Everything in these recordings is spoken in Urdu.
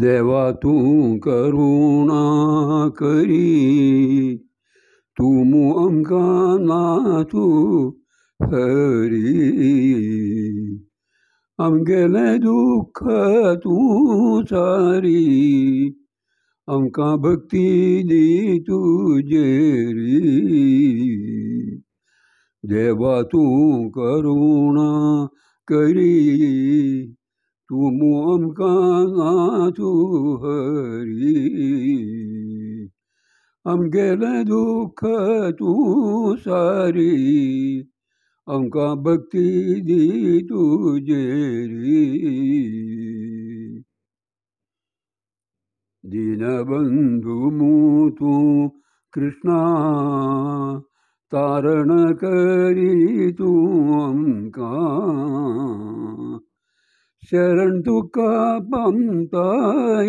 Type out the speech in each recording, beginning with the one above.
کرونا کری تمک ن تری ہم گاری ہمکا بکتی دی تجری دوا تری تم کانا تو ہری ہم گیل دکھ تو ساری ہم کا بکتی دی تجھے دین بندھو مو تو کرشنا تارن کری تو ہم کا शरण्तु का पन्ताय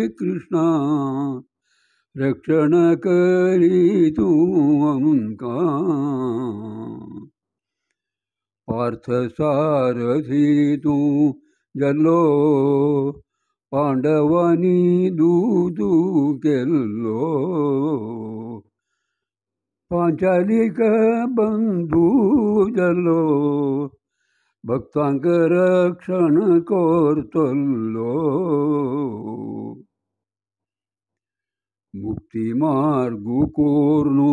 रक्षण करीतु अङ्का पार्थसारथीतु जलो पाण्डवनी दूतु केल्लो पाञ्चालिकबन्धु जलो بکتک رکشن کرت لمار گو نو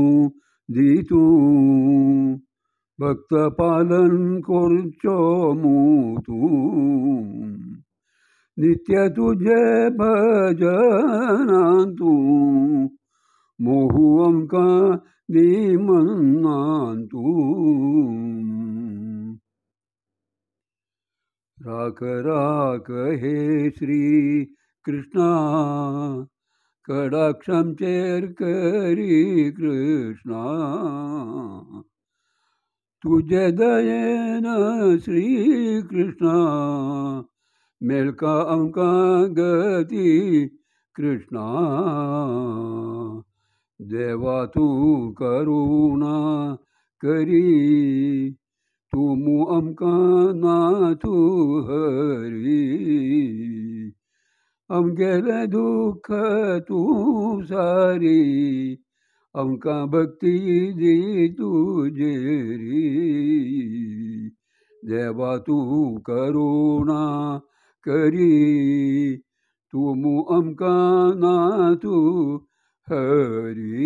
دی تک پالن کر چے بجنات مہو ہم کو منات راک را کری کرش کڑاشم چیر کری کرش تجے دہین شری کش ملکا ہم کا گتی کشنا دیوا تری تو مم کا نا تو ہری ہم گہر دکھ تو ساری ہم کا بھکتی دی تیری دیوا تو کرونا کری تو مم کا نا تو ہری